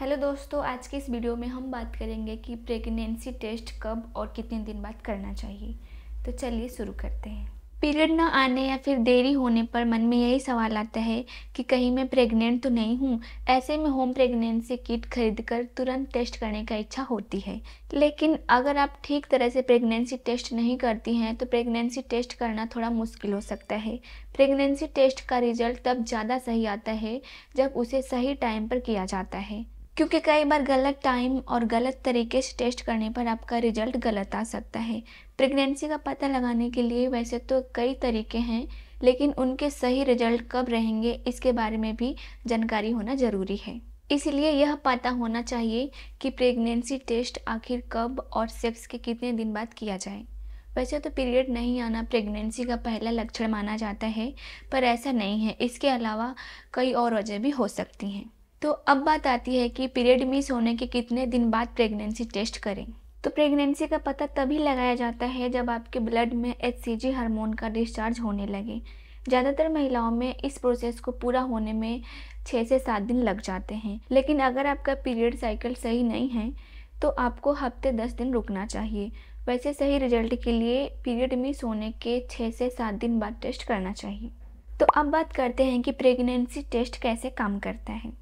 hello दोस्तों आज के इस वीडियो में हम बात करेंगे कि प्रेगनेंसी टेस्ट कब और कितने दिन बाद करना चाहिए तो चलिए शुरू करते हैं पीरियड ना आने या फिर देरी होने पर मन में यही सवाल आता है कि कहीं मैं प्रेग्नेंट तो नहीं हूँ ऐसे में होम प्रेगनेंसी किट खरीदकर तुरंत टेस्ट करने का इच्छा होती है लेकिन अगर आप ठीक तरह से प्रेगनेंसी टेस्ट नहीं करती हैं तो प्रेगनेंसी टेस्ट करना थोड़ा मुश्किल हो सकता है प्रेगनेंसी टेस्ट का रिजल्ट तब ज़्यादा सही आता है जब उसे सही टाइम पर किया जाता है क्योंकि कई बार गलत टाइम और गलत तरीके से टेस्ट करने पर आपका रिजल्ट गलत आ सकता है प्रेगनेंसी का पता लगाने के लिए वैसे तो कई तरीके हैं लेकिन उनके सही रिजल्ट कब रहेंगे इसके बारे में भी जानकारी होना ज़रूरी है इसलिए यह पता होना चाहिए कि प्रेगनेंसी टेस्ट आखिर कब और सेक्स के कितने दिन बाद किया जाए वैसे तो पीरियड नहीं आना प्रेगनेंसी का पहला लक्षण माना जाता है पर ऐसा नहीं है इसके अलावा कई और वजह भी हो सकती हैं तो अब बात आती है कि पीरियड मिस होने के कितने दिन बाद प्रेगनेंसी टेस्ट करें तो प्रेगनेंसी का पता तभी लगाया जाता है जब आपके ब्लड में एच हार्मोन का डिस्चार्ज होने लगे ज़्यादातर महिलाओं में इस प्रोसेस को पूरा होने में छः से सात दिन लग जाते हैं लेकिन अगर आपका पीरियड साइकिल सही नहीं है तो आपको हफ्ते दस दिन रुकना चाहिए वैसे सही रिजल्ट के लिए पीरियड मिस होने के छः से सात दिन बाद टेस्ट करना चाहिए तो अब बात करते हैं कि प्रेगनेंसी टेस्ट कैसे काम करता है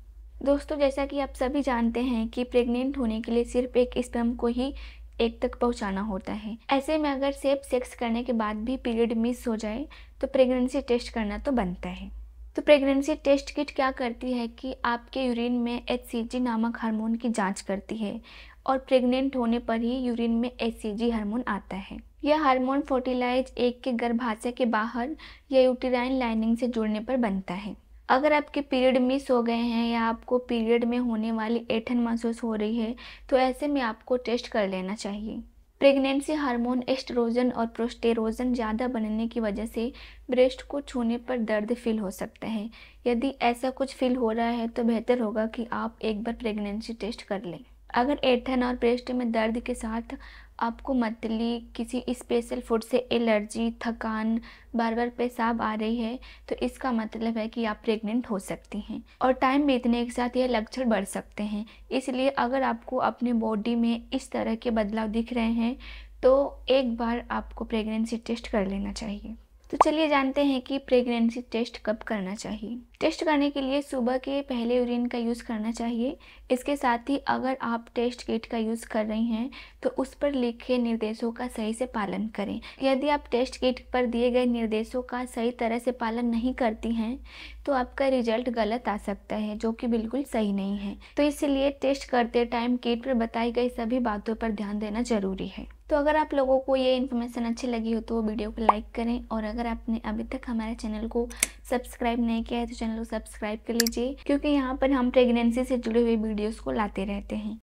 दोस्तों जैसा कि आप सभी जानते हैं कि प्रेग्नेंट होने के लिए सिर्फ एक स्पर्म को ही एक तक पहुंचाना होता है ऐसे में अगर सेफ सेक्स करने के बाद भी पीरियड मिस हो जाए तो प्रेगनेंसी टेस्ट करना तो बनता है तो प्रेगनेंसी टेस्ट किट क्या करती है कि आपके यूरिन में एच नामक हार्मोन की जांच करती है और प्रेग्नेंट होने पर ही यूरिन में एच हार्मोन आता है यह हार्मोन फर्टिलाइज एक के गर्भाशय के बाहर या यूटीराइन लाइनिंग से जुड़ने पर बनता है अगर आपके पीरियड मिस हो गए हैं या आपको पीरियड में होने वाली ऐठन महसूस हो रही है तो ऐसे में आपको टेस्ट कर लेना चाहिए प्रेगनेंसी हार्मोन एस्ट्रोजन और प्रोस्टेरोजन ज़्यादा बनने की वजह से ब्रेस्ट को छूने पर दर्द फील हो सकता है यदि ऐसा कुछ फील हो रहा है तो बेहतर होगा कि आप एक बार प्रेगनेंसी टेस्ट कर लें अगर और पेस्ट में दर्द के साथ आपको मतली किसी स्पेशल फूड से एलर्जी थकान बार बार पेशाब आ रही है तो इसका मतलब है कि आप प्रेग्नेंट हो सकती हैं और टाइम बीतने के साथ यह लक्षण बढ़ सकते हैं इसलिए अगर आपको अपने बॉडी में इस तरह के बदलाव दिख रहे हैं तो एक बार आपको प्रेगनेंसी टेस्ट कर लेना चाहिए तो चलिए जानते हैं कि प्रेगनेंसी टेस्ट कब करना चाहिए टेस्ट करने के लिए सुबह के पहले यूरिन का यूज़ करना चाहिए इसके साथ ही अगर आप टेस्ट किट का यूज़ कर रही हैं तो उस पर लिखे निर्देशों का सही से पालन करें यदि आप टेस्ट किट पर दिए गए निर्देशों का सही तरह से पालन नहीं करती हैं तो आपका रिजल्ट गलत आ सकता है जो कि बिल्कुल सही नहीं है तो इसलिए टेस्ट करते टाइम किट पर बताई गई सभी बातों पर ध्यान देना ज़रूरी है तो अगर आप लोगों को ये इन्फॉर्मेशन अच्छी लगी हो तो वीडियो को लाइक करें और अगर आपने अभी तक हमारे चैनल को सब्सक्राइब नहीं किया है तो चैनल को सब्सक्राइब कर लीजिए क्योंकि यहाँ पर हम प्रेगनेंसी से जुड़े हुए वीडियोस को लाते रहते हैं